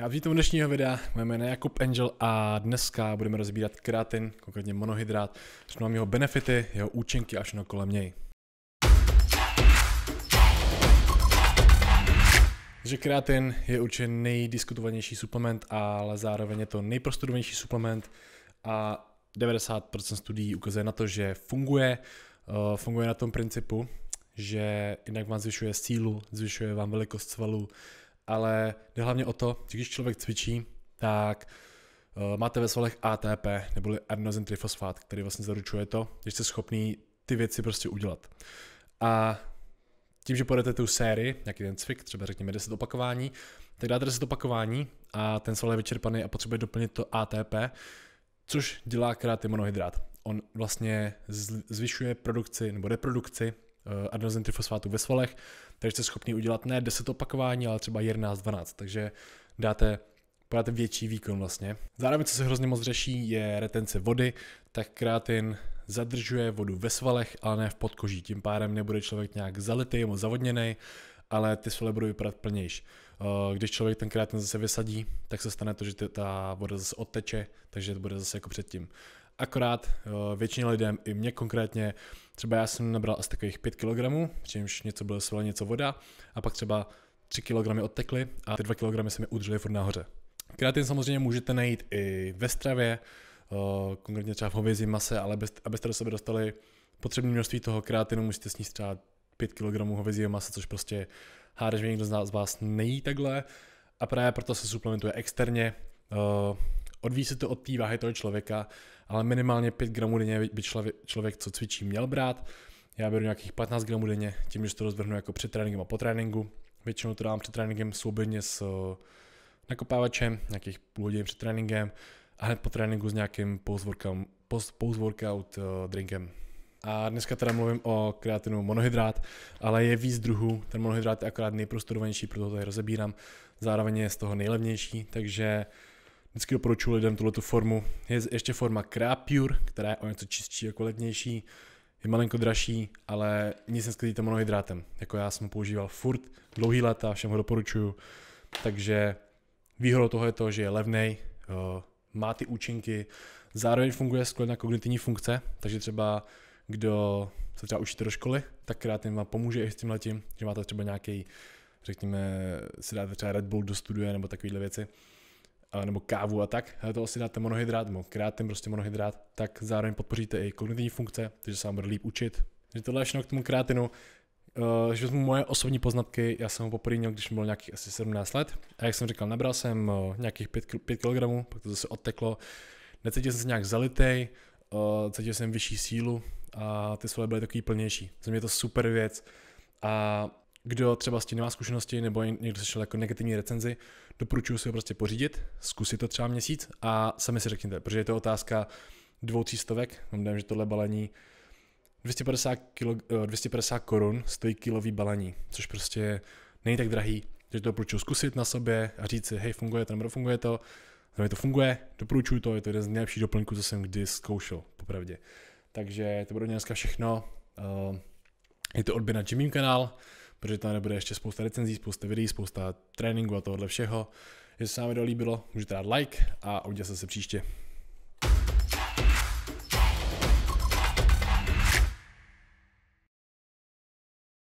Já vítám dnešního videa, moje jméno je Jakub Angel a dneska budeme rozbírat kreatin, konkrétně monohydrát, řeknu vám jeho benefity, jeho účinky a všechno kolem něj. Takže kreatin je určitě nejdiskutovanější suplement, ale zároveň je to nejprostudovanější suplement a 90% studií ukazuje na to, že funguje, eh, funguje na tom principu, že jinak vám zvyšuje sílu, zvyšuje vám velikost svalů, ale jde hlavně o to, že když člověk cvičí, tak eh, máte ve svalech ATP, neboli adenozin trifosfát, který vlastně zaručuje to, že jste schopný ty věci prostě udělat. A tím, že pojedete tu sérii, nějaký ten cvik, třeba řekněme 10 opakování, tak dáte 10 opakování a ten sval je vyčerpaný a potřebuje doplnit to ATP, což dělá monohydrát. On vlastně zvyšuje produkci nebo reprodukci Eh, adenozin trifosfátu ve svalech, takže jste schopni udělat ne 10 opakování, ale třeba 11-12, takže dáte podáte větší výkon vlastně. Zároveň, co se hrozně moc řeší, je retence vody, tak kreatin zadržuje vodu ve svalech, ale ne v podkoží. Tím pádem nebude člověk nějak zalitý nebo zavodněný, ale ty svaly budou vypadat plnější. Eh, když člověk ten kreatin zase vysadí, tak se stane to, že ta voda zase odteče, takže to bude zase jako předtím. Akorát většině lidem, i mě konkrétně, třeba já jsem nabral asi takových 5 kg, přičemž něco bylo svala, něco voda, a pak třeba 3 kg odtekly a ty 2 kg se mi udržely furt nahoře. Kreatin samozřejmě můžete najít i ve stravě, eh, konkrétně třeba v hovězí mase, ale abyste do sebe dostali potřebné množství toho kreatinu, musíte sníst třeba 5 kg hovězího masa, což prostě hádeš, že někdo z vás nejí takhle a právě proto se suplementuje externě, eh, odvíjí se to od té váhy toho člověka ale minimálně 5 gramů denně by člověk, co cvičí, měl brát. Já beru nějakých 15 gramů denně, tím, že to rozvrhnu jako před tréninkem a po tréninku. Většinou to dám před tréninkem souběžně s eh, nakopávačem, nějakých půl hodiny před tréninkem a hned po tréninku s nějakým post-workout, post-workout eh, drinkem. A dneska teda mluvím o kreatinu monohydrát, ale je víc druhů. Ten monohydrát je akorát nejprostorovanější, proto to tady rozebírám. Zároveň je z toho nejlevnější, takže Vždycky doporučuji lidem tuto formu. Je ještě forma krapiur, která je o něco čistší a jako kvalitnější, je malinko dražší, ale nic neskazíte monohydrátem. Jako já jsem ho používal furt, dlouhý a všem ho doporučuju. Takže výhodou toho je to, že je levný, eh, má ty účinky, zároveň funguje skvěle na kognitivní funkce, takže třeba kdo se třeba učíte do školy, tak kreatin vám pomůže i s tím letím, že máte třeba nějaký, řekněme, si dáte třeba Red Bull do studia nebo takovéhle věci, nebo kávu a tak, to asi dáte monohydrát, nebo kreatin, prostě monohydrát, tak zároveň podpoříte i kognitivní funkce, takže se vám bude líp učit. Takže tohle je všechno k tomu kreatinu. Uh, eh, že vezmu moje osobní poznatky, já jsem ho poprvé měl, když mi bylo nějakých asi 17 let a jak jsem říkal, nabral jsem uh, nějakých 5, 5 kg, pak to zase odteklo, necítil jsem se nějak zalitej, uh, cítil jsem vyšší sílu a ty svaly byly takový plnější. Za mě je to super věc a kdo třeba s tím nemá zkušenosti nebo někdo slyšel jako negativní recenzi, doporučuji si ho prostě pořídit, zkusit to třeba měsíc a sami si řekněte, protože je to otázka dvou třístovek, mám že tohle balení 250, kilo, 250 eh, korun stojí kilový balení, což prostě není tak drahý, takže to doporučuji zkusit na sobě a říct si, hej, funguje to nebo funguje to, nebo to funguje, doporučuji to, je to jeden z nejlepších doplňků, co jsem kdy zkoušel, popravdě. Takže to bude dneska všechno, eh, je to odběr na Jimmy kanál, protože tam nebude ještě spousta recenzí, spousta videí, spousta tréninku a tohohle všeho. Jestli se vám video líbilo, můžete dát like a uvidíme se příště.